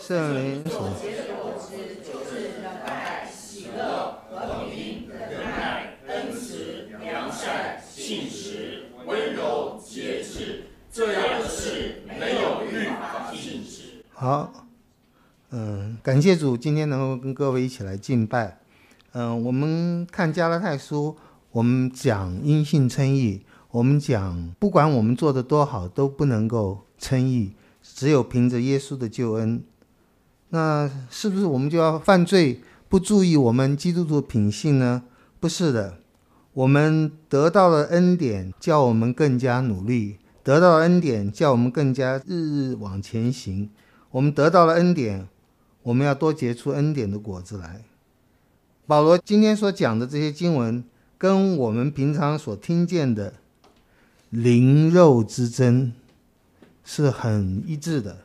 圣灵所。好，嗯，感谢主，今天能够跟各位一起来敬拜。嗯，我们看加拉太书，我们讲因信称义，我们讲不管我们做的多好，都不能够称义，只有凭着耶稣的救恩。那是不是我们就要犯罪？不注意我们基督徒品性呢？不是的，我们得到了恩典，叫我们更加努力；得到了恩典，叫我们更加日日往前行。我们得到了恩典，我们要多结出恩典的果子来。保罗今天所讲的这些经文，跟我们平常所听见的灵肉之争是很一致的。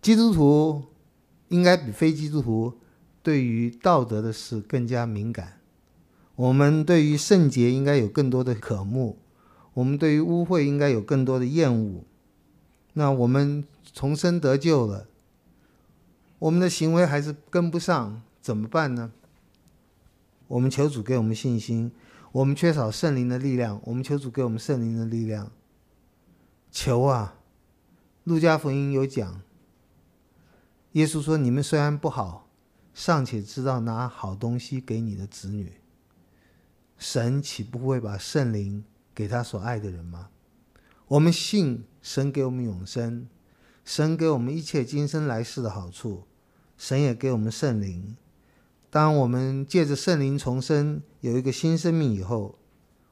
基督徒。应该比非基督徒对于道德的事更加敏感。我们对于圣洁应该有更多的渴慕，我们对于污秽应该有更多的厌恶。那我们重生得救了，我们的行为还是跟不上，怎么办呢？我们求主给我们信心，我们缺少圣灵的力量，我们求主给我们圣灵的力量。求啊！路加福音有讲。耶稣说：“你们虽然不好，尚且知道拿好东西给你的子女，神岂不会把圣灵给他所爱的人吗？我们信神给我们永生，神给我们一切今生来世的好处，神也给我们圣灵。当我们借着圣灵重生，有一个新生命以后，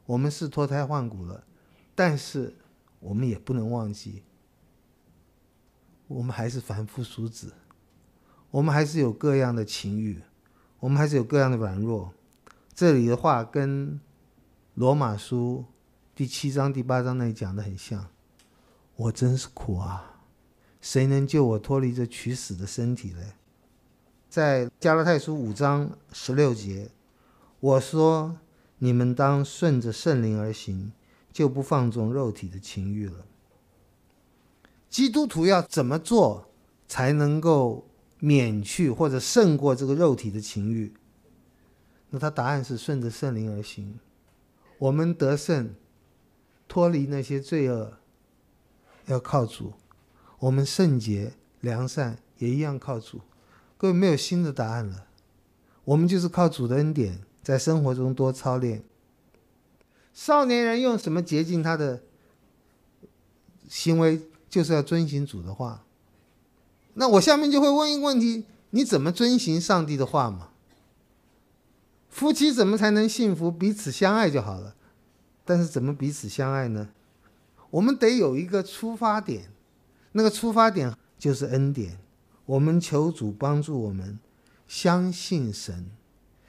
我们是脱胎换骨了，但是我们也不能忘记，我们还是凡夫俗子。”我们还是有各样的情欲，我们还是有各样的软弱。这里的话跟罗马书第七章、第八章那里讲的很像。我真是苦啊！谁能救我脱离这取死的身体嘞？在加拉太书五章十六节，我说你们当顺着圣灵而行，就不放纵肉体的情欲了。基督徒要怎么做才能够？免去或者胜过这个肉体的情欲，那他答案是顺着圣灵而行。我们得胜、脱离那些罪恶，要靠主；我们圣洁、良善，也一样靠主。各位没有新的答案了，我们就是靠主的恩典，在生活中多操练。少年人用什么洁净他的行为，就是要遵循主的话。那我下面就会问一个问题：你怎么遵循上帝的话嘛？夫妻怎么才能幸福？彼此相爱就好了。但是怎么彼此相爱呢？我们得有一个出发点，那个出发点就是恩典。我们求主帮助我们，相信神，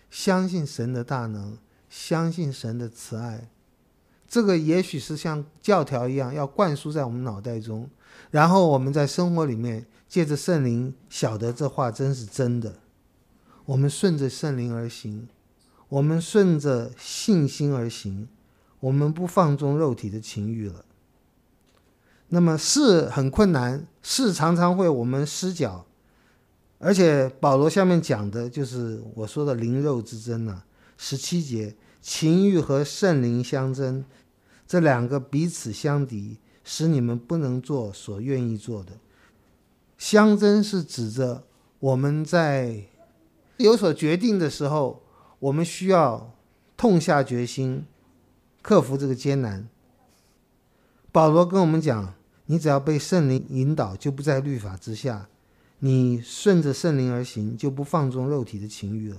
相信神的大能，相信神的慈爱。这个也许是像教条一样，要灌输在我们脑袋中。然后我们在生活里面，借着圣灵晓得这话真是真的，我们顺着圣灵而行，我们顺着信心而行，我们不放纵肉体的情欲了。那么是很困难，是常常会我们失脚，而且保罗下面讲的就是我说的灵肉之争呢，十七节，情欲和圣灵相争，这两个彼此相敌。使你们不能做所愿意做的。相争是指着我们在有所决定的时候，我们需要痛下决心，克服这个艰难。保罗跟我们讲：“你只要被圣灵引导，就不在律法之下；你顺着圣灵而行，就不放纵肉体的情欲了。”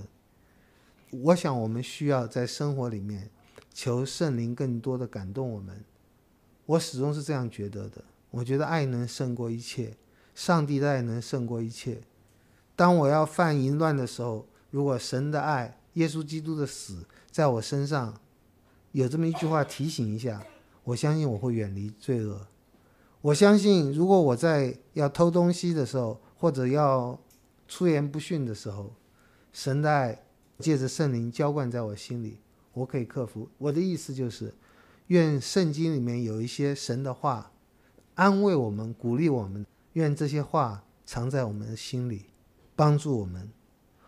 我想，我们需要在生活里面求圣灵更多的感动我们。我始终是这样觉得的。我觉得爱能胜过一切，上帝的爱能胜过一切。当我要犯淫乱的时候，如果神的爱、耶稣基督的死在我身上有这么一句话提醒一下，我相信我会远离罪恶。我相信，如果我在要偷东西的时候，或者要出言不逊的时候，神的爱借着圣灵浇灌在我心里，我可以克服。我的意思就是。愿圣经里面有一些神的话安慰我们、鼓励我们。愿这些话藏在我们的心里，帮助我们。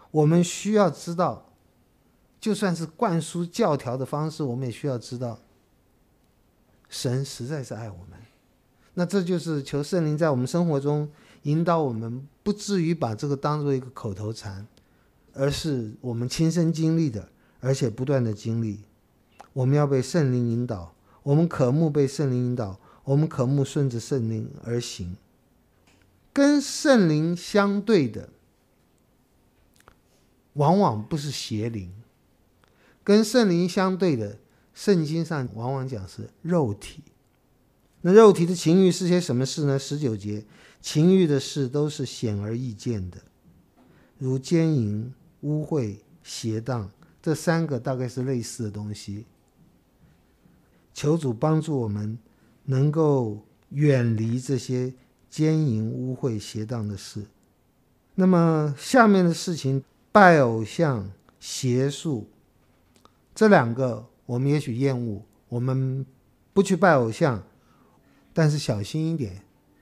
我们需要知道，就算是灌输教条的方式，我们也需要知道，神实在是爱我们。那这就是求圣灵在我们生活中引导我们，不至于把这个当做一个口头禅，而是我们亲身经历的，而且不断的经历。我们要被圣灵引导，我们渴慕被圣灵引导，我们渴慕顺着圣灵而行。跟圣灵相对的，往往不是邪灵；跟圣灵相对的，圣经上往往讲是肉体。那肉体的情欲是些什么事呢？十九节，情欲的事都是显而易见的，如奸淫、污秽、邪荡，这三个大概是类似的东西。求主帮助我们，能够远离这些奸淫污秽、邪荡的事。那么下面的事情，拜偶像、邪术，这两个我们也许厌恶，我们不去拜偶像，但是小心一点。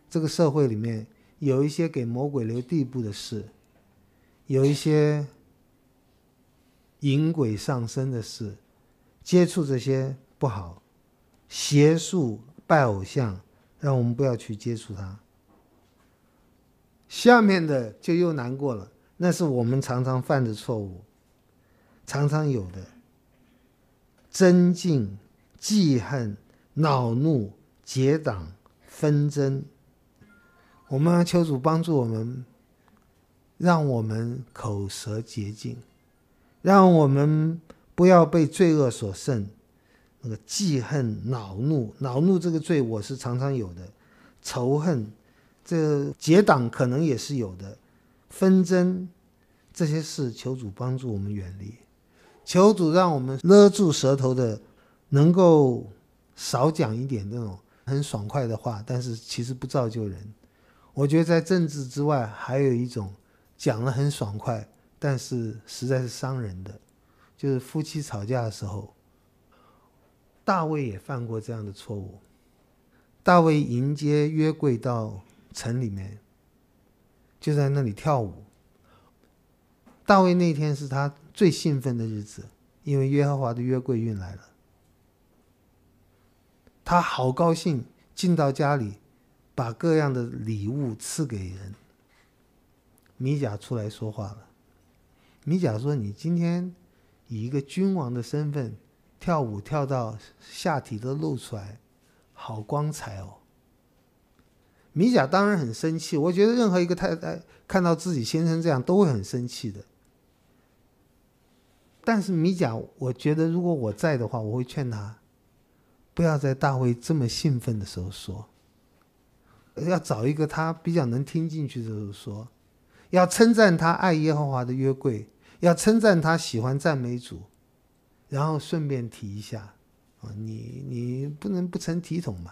这个社会里面有一些给魔鬼留地步的事，有一些引鬼上身的事，接触这些不好。邪术拜偶像，让我们不要去接触它。下面的就又难过了，那是我们常常犯的错误，常常有的。尊敬、记恨、恼怒、结党、纷争，我们求主帮助我们，让我们口舌洁净，让我们不要被罪恶所胜。那个记恨、恼怒、恼怒这个罪，我是常常有的；仇恨，这结党可能也是有的；纷争，这些事求主帮助我们远离，求主让我们勒住舌头的，能够少讲一点那种很爽快的话，但是其实不造就人。我觉得在政治之外，还有一种讲了很爽快，但是实在是伤人的，就是夫妻吵架的时候。大卫也犯过这样的错误。大卫迎接约柜到城里面，就在那里跳舞。大卫那天是他最兴奋的日子，因为耶和华的约柜运来了。他好高兴，进到家里，把各样的礼物赐给人。米甲出来说话了。米甲说：“你今天以一个君王的身份。”跳舞跳到下体都露出来，好光彩哦！米甲当然很生气。我觉得任何一个太太看到自己先生这样都会很生气的。但是米甲，我觉得如果我在的话，我会劝他，不要在大卫这么兴奋的时候说。要找一个他比较能听进去的时候说，要称赞他爱耶和华的约柜，要称赞他喜欢赞美主。然后顺便提一下，啊，你你不能不成体统嘛？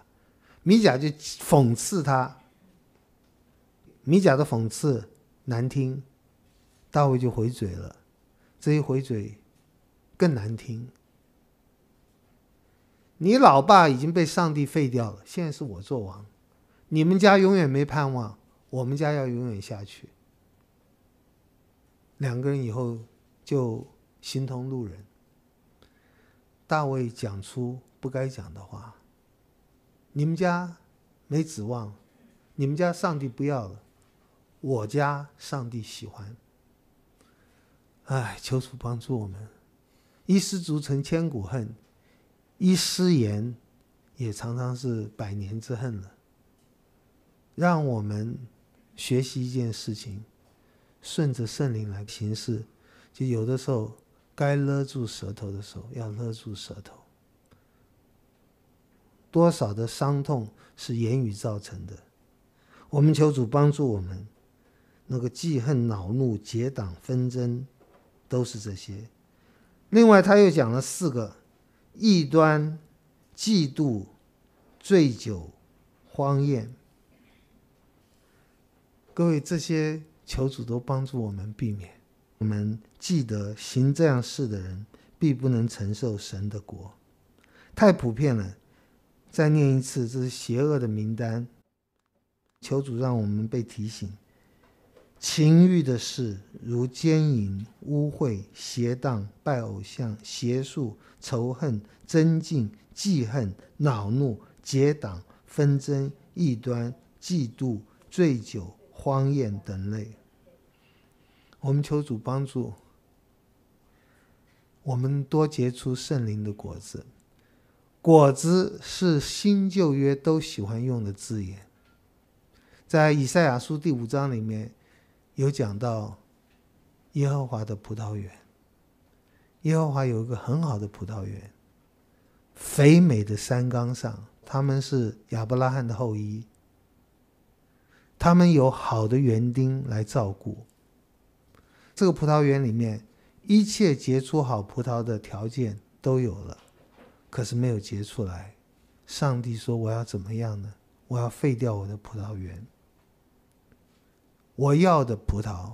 米甲就讽刺他，米甲的讽刺难听，大卫就回嘴了，这一回嘴更难听。你老爸已经被上帝废掉了，现在是我做王，你们家永远没盼望，我们家要永远下去。两个人以后就形同路人。大卫讲出不该讲的话，你们家没指望，你们家上帝不要了，我家上帝喜欢。哎，求主帮助我们，一失足成千古恨，一失言，也常常是百年之恨了。让我们学习一件事情，顺着圣灵来行事，就有的时候。该勒住舌头的时候，要勒住舌头。多少的伤痛是言语造成的？我们求主帮助我们，那个记恨、恼怒、结党纷争，都是这些。另外，他又讲了四个：异端、嫉妒、醉酒、荒宴。各位，这些求主都帮助我们避免。我们记得，行这样事的人必不能承受神的国。太普遍了，再念一次，这是邪恶的名单。求主让我们被提醒：情欲的事，如奸淫、污秽、邪党、拜偶像、邪术、仇恨、增进、记恨、恼怒、结党、纷争、异端、嫉妒、醉酒、荒宴等类。我们求主帮助，我们多结出圣灵的果子。果子是新旧约都喜欢用的字眼，在以赛亚书第五章里面有讲到耶和华的葡萄园。耶和华有一个很好的葡萄园，肥美的山冈上，他们是亚伯拉罕的后裔，他们有好的园丁来照顾。这个葡萄园里面，一切结出好葡萄的条件都有了，可是没有结出来。上帝说：“我要怎么样呢？我要废掉我的葡萄园。我要的葡萄，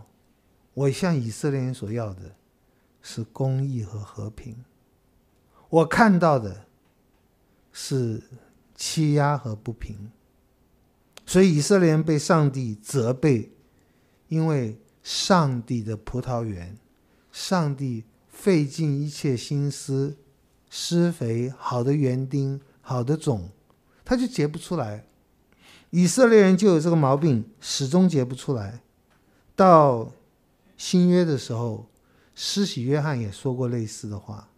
我向以色列人所要的是公义和和平。我看到的是欺压和不平，所以以色列人被上帝责备，因为。”上帝的葡萄园，上帝费尽一切心思施肥，好的园丁，好的种，他就结不出来。以色列人就有这个毛病，始终结不出来。到新约的时候，施洗约翰也说过类似的话。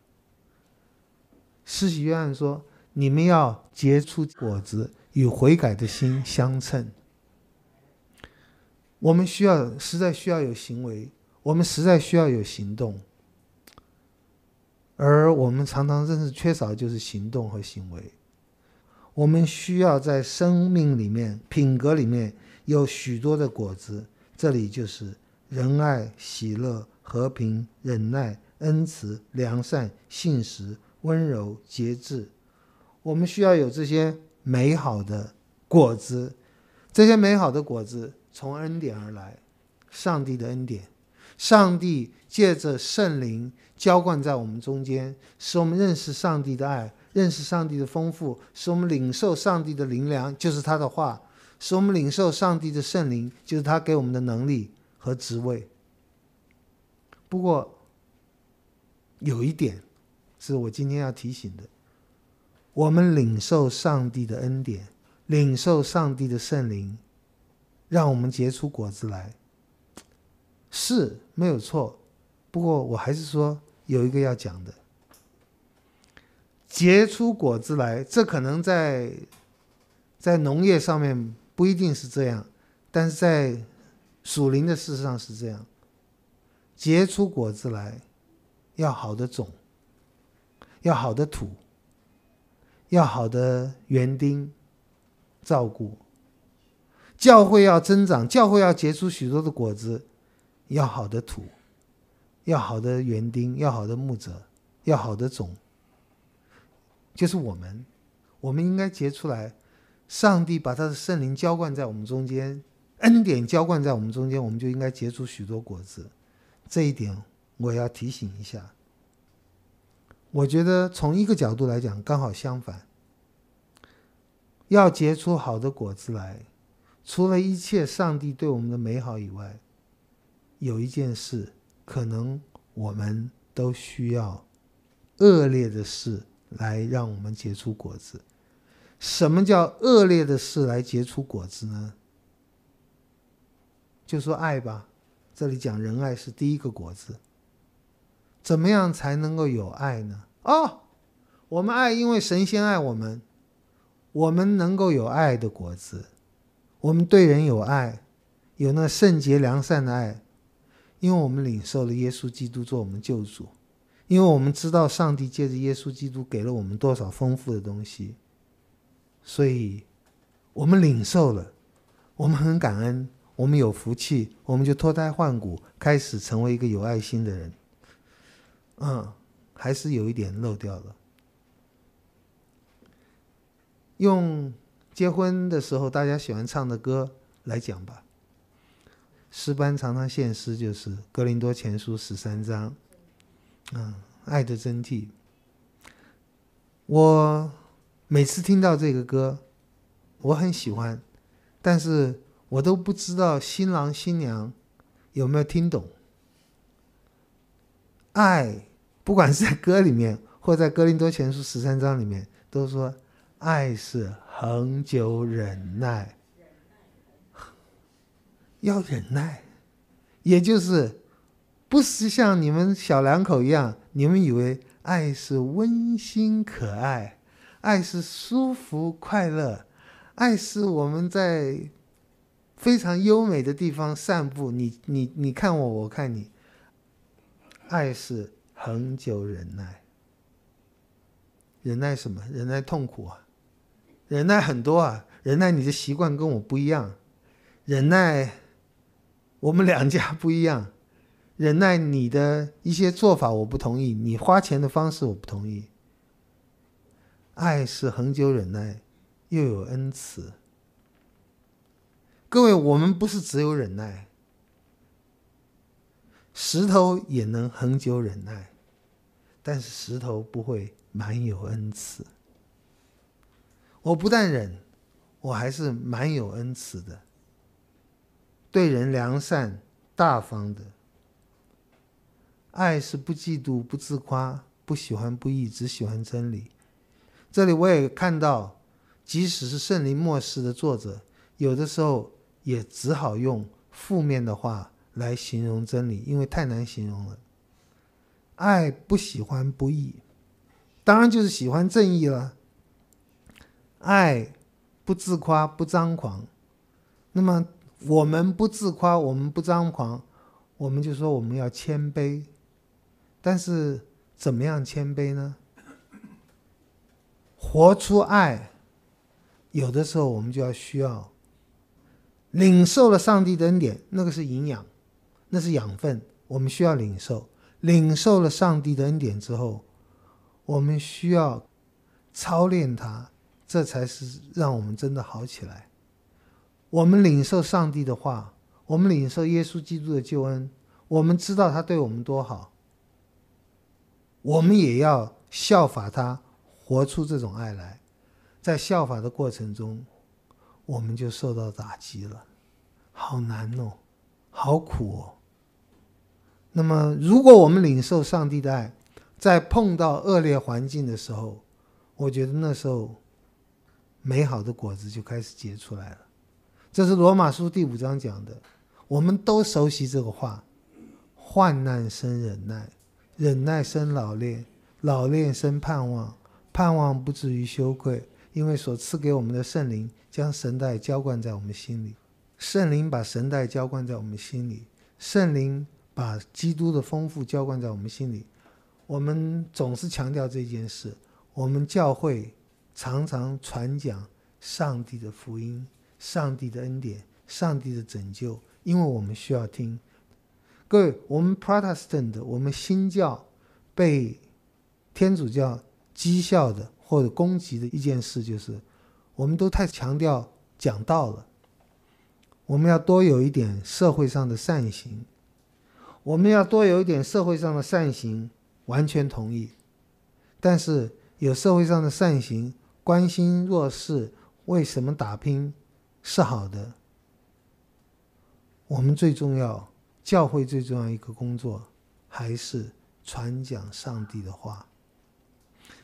施洗约翰说：“你们要结出果子与悔改的心相称。”我们需要实在需要有行为，我们实在需要有行动，而我们常常认识缺少就是行动和行为。我们需要在生命里面、品格里面有许多的果子，这里就是仁爱、喜乐、和平、忍耐、恩慈、良善、信实、温柔、节制。我们需要有这些美好的果子，这些美好的果子。从恩典而来，上帝的恩典，上帝借着圣灵浇灌在我们中间，使我们认识上帝的爱，认识上帝的丰富，使我们领受上帝的灵粮，就是他的话；使我们领受上帝的圣灵，就是他给我们的能力和职位。不过，有一点是我今天要提醒的：我们领受上帝的恩典，领受上帝的圣灵。让我们结出果子来，是没有错。不过我还是说有一个要讲的：结出果子来，这可能在在农业上面不一定是这样，但是在属灵的事实上是这样。结出果子来，要好的种，要好的土，要好的园丁照顾。教会要增长，教会要结出许多的果子，要好的土，要好的园丁，要好的牧者，要好的种，就是我们，我们应该结出来。上帝把他的圣灵浇灌在我们中间，恩典浇灌在我们中间，我们就应该结出许多果子。这一点我要提醒一下。我觉得从一个角度来讲，刚好相反，要结出好的果子来。除了一切上帝对我们的美好以外，有一件事，可能我们都需要恶劣的事来让我们结出果子。什么叫恶劣的事来结出果子呢？就说爱吧，这里讲仁爱是第一个果子。怎么样才能够有爱呢？哦，我们爱，因为神仙爱我们，我们能够有爱的果子。我们对人有爱，有那圣洁良善的爱，因为我们领受了耶稣基督做我们救主，因为我们知道上帝借着耶稣基督给了我们多少丰富的东西，所以，我们领受了，我们很感恩，我们有福气，我们就脱胎换骨，开始成为一个有爱心的人。嗯，还是有一点漏掉了，用。结婚的时候，大家喜欢唱的歌来讲吧。诗班常常献诗，就是《格林多前书》十三章，嗯，爱的真谛。我每次听到这个歌，我很喜欢，但是我都不知道新郎新娘有没有听懂。爱，不管是在歌里面，或在《格林多前书》十三章里面，都说爱是。恒久忍耐，要忍耐，也就是不是像你们小两口一样，你们以为爱是温馨可爱，爱是舒服快乐，爱是我们在非常优美的地方散步，你你你看我，我看你。爱是恒久忍耐，忍耐什么？忍耐痛苦啊。忍耐很多啊，忍耐你的习惯跟我不一样，忍耐，我们两家不一样，忍耐你的一些做法我不同意，你花钱的方式我不同意。爱是恒久忍耐，又有恩慈。各位，我们不是只有忍耐，石头也能恒久忍耐，但是石头不会满有恩慈。我不但忍，我还是蛮有恩慈的，对人良善、大方的。爱是不嫉妒、不自夸、不喜欢不义，只喜欢真理。这里我也看到，即使是圣灵末世的作者，有的时候也只好用负面的话来形容真理，因为太难形容了。爱不喜欢不义，当然就是喜欢正义了。爱不自夸不张狂，那么我们不自夸我们不张狂，我们就说我们要谦卑，但是怎么样谦卑呢？活出爱，有的时候我们就要需要领受了上帝的恩典，那个是营养，那是养分，我们需要领受。领受了上帝的恩典之后，我们需要操练它。这才是让我们真的好起来。我们领受上帝的话，我们领受耶稣基督的救恩，我们知道他对我们多好，我们也要效法他，活出这种爱来。在效法的过程中，我们就受到打击了，好难哦，好苦哦。那么，如果我们领受上帝的爱，在碰到恶劣环境的时候，我觉得那时候。美好的果子就开始结出来了，这是罗马书第五章讲的，我们都熟悉这个话：患难生忍耐，忍耐生老练，老练生盼望，盼望不至于羞愧，因为所赐给我们的圣灵将神带浇灌在我们心里。圣灵把神带浇灌在我们心里，圣灵把基督的丰富浇灌在我们心里。我们总是强调这件事，我们教会。常常传讲上帝的福音、上帝的恩典、上帝的拯救，因为我们需要听。各位，我们 Protestant，我们新教被天主教讥笑的或者攻击的一件事就是，我们都太强调讲道了。我们要多有一点社会上的善行，我们要多有一点社会上的善行。完全同意，但是有社会上的善行。关心弱势，为什么打拼是好的？我们最重要，教会最重要一个工作，还是传讲上帝的话，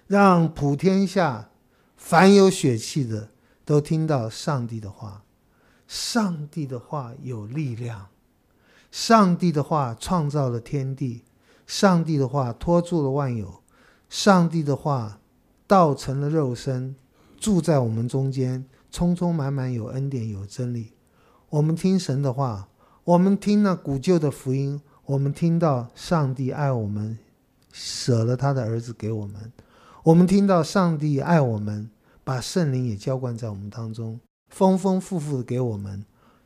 让普天下凡有血气的都听到上帝的话。上帝的话有力量，上帝的话创造了天地，上帝的话托住了万有，上帝的话。道成了肉身，住在我们中间，充充满满有恩典有真理。我们听神的话，我们听那古旧的福音，我们听到上帝爱我们，舍了他的儿子给我们。我们听到上帝爱我们，把圣灵也浇灌在我们当中，丰丰富富的给我们。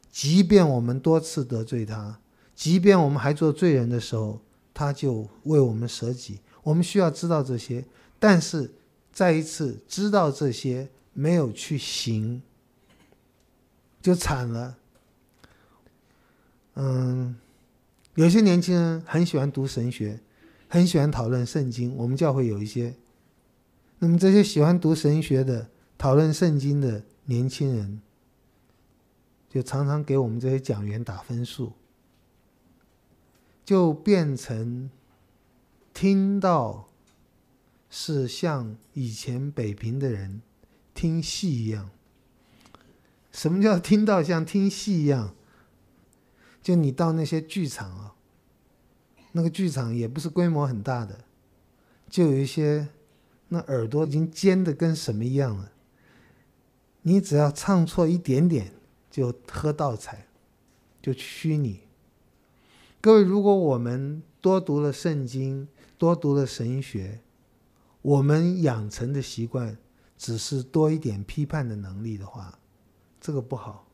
即便我们多次得罪他，即便我们还做罪人的时候，他就为我们舍己。我们需要知道这些，但是。再一次知道这些没有去行，就惨了。嗯，有些年轻人很喜欢读神学，很喜欢讨论圣经。我们教会有一些，那么这些喜欢读神学的、讨论圣经的年轻人，就常常给我们这些讲员打分数，就变成听到。是像以前北平的人听戏一样。什么叫听到像听戏一样？就你到那些剧场啊，那个剧场也不是规模很大的，就有一些那耳朵已经尖的跟什么一样了。你只要唱错一点点，就喝倒彩，就虚你。各位，如果我们多读了圣经，多读了神学，我们养成的习惯，只是多一点批判的能力的话，这个不好。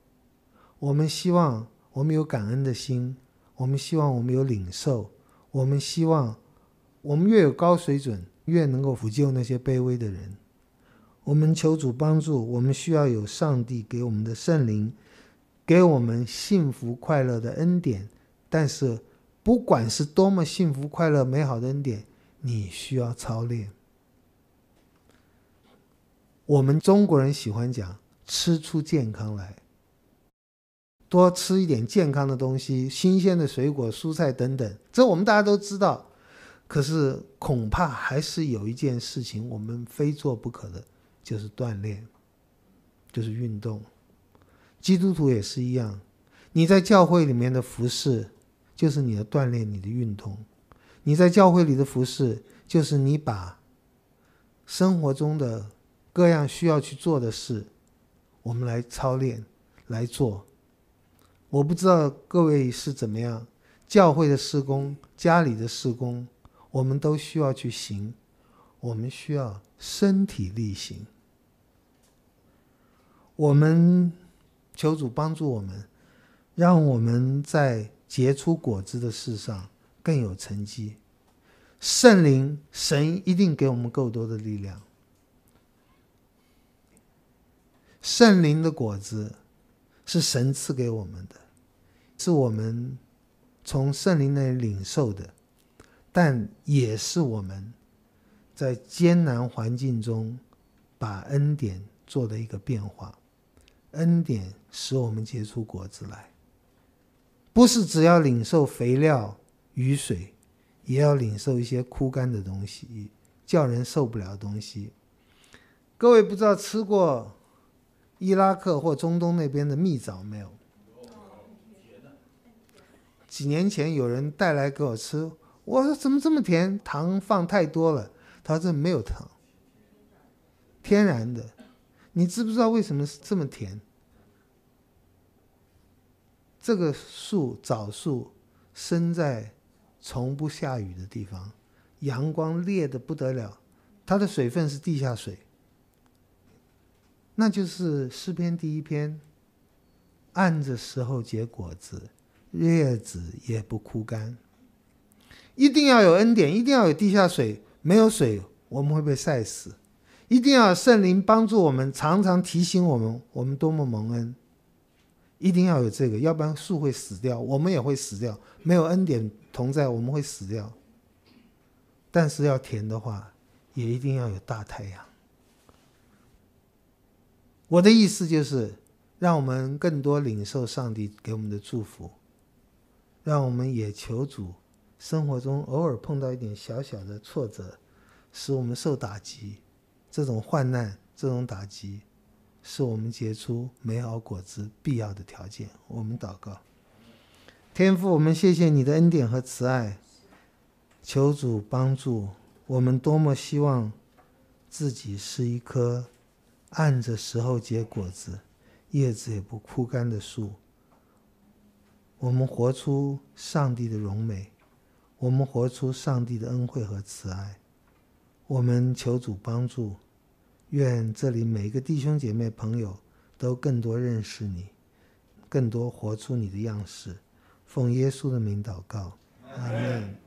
我们希望我们有感恩的心，我们希望我们有领受，我们希望我们越有高水准，越能够抚救那些卑微的人。我们求主帮助，我们需要有上帝给我们的圣灵，给我们幸福快乐的恩典。但是，不管是多么幸福快乐美好的恩典，你需要操练。我们中国人喜欢讲“吃出健康来”，多吃一点健康的东西，新鲜的水果、蔬菜等等，这我们大家都知道。可是恐怕还是有一件事情我们非做不可的，就是锻炼，就是运动。基督徒也是一样，你在教会里面的服饰，就是你的锻炼，你的运动；你在教会里的服饰，就是你把生活中的。各样需要去做的事，我们来操练来做。我不知道各位是怎么样，教会的施工，家里的施工，我们都需要去行。我们需要身体力行。我们求主帮助我们，让我们在结出果子的事上更有成绩。圣灵、神一定给我们够多的力量。圣灵的果子，是神赐给我们的，是我们从圣灵那里领受的，但也是我们在艰难环境中把恩典做的一个变化。恩典使我们结出果子来，不是只要领受肥料、雨水，也要领受一些枯干的东西，叫人受不了的东西。各位不知道吃过。伊拉克或中东那边的蜜枣没有。几年前有人带来给我吃，我说怎么这么甜？糖放太多了。他说这没有糖，天然的。你知不知道为什么是这么甜？这个树枣树生在从不下雨的地方，阳光烈的不得了，它的水分是地下水。那就是诗篇第一篇，按着时候结果子，叶子也不枯干。一定要有恩典，一定要有地下水，没有水我们会被晒死。一定要圣灵帮助我们，常常提醒我们我们多么蒙恩。一定要有这个，要不然树会死掉，我们也会死掉。没有恩典同在，我们会死掉。但是要甜的话，也一定要有大太阳。我的意思就是，让我们更多领受上帝给我们的祝福，让我们也求主，生活中偶尔碰到一点小小的挫折，使我们受打击，这种患难、这种打击，是我们结出美好果子必要的条件。我们祷告，天父，我们谢谢你的恩典和慈爱，求主帮助我们。多么希望自己是一颗。按着时候结果子，叶子也不枯干的树。我们活出上帝的荣美，我们活出上帝的恩惠和慈爱。我们求主帮助，愿这里每个弟兄姐妹、朋友都更多认识你，更多活出你的样式。奉耶稣的名祷告，阿门。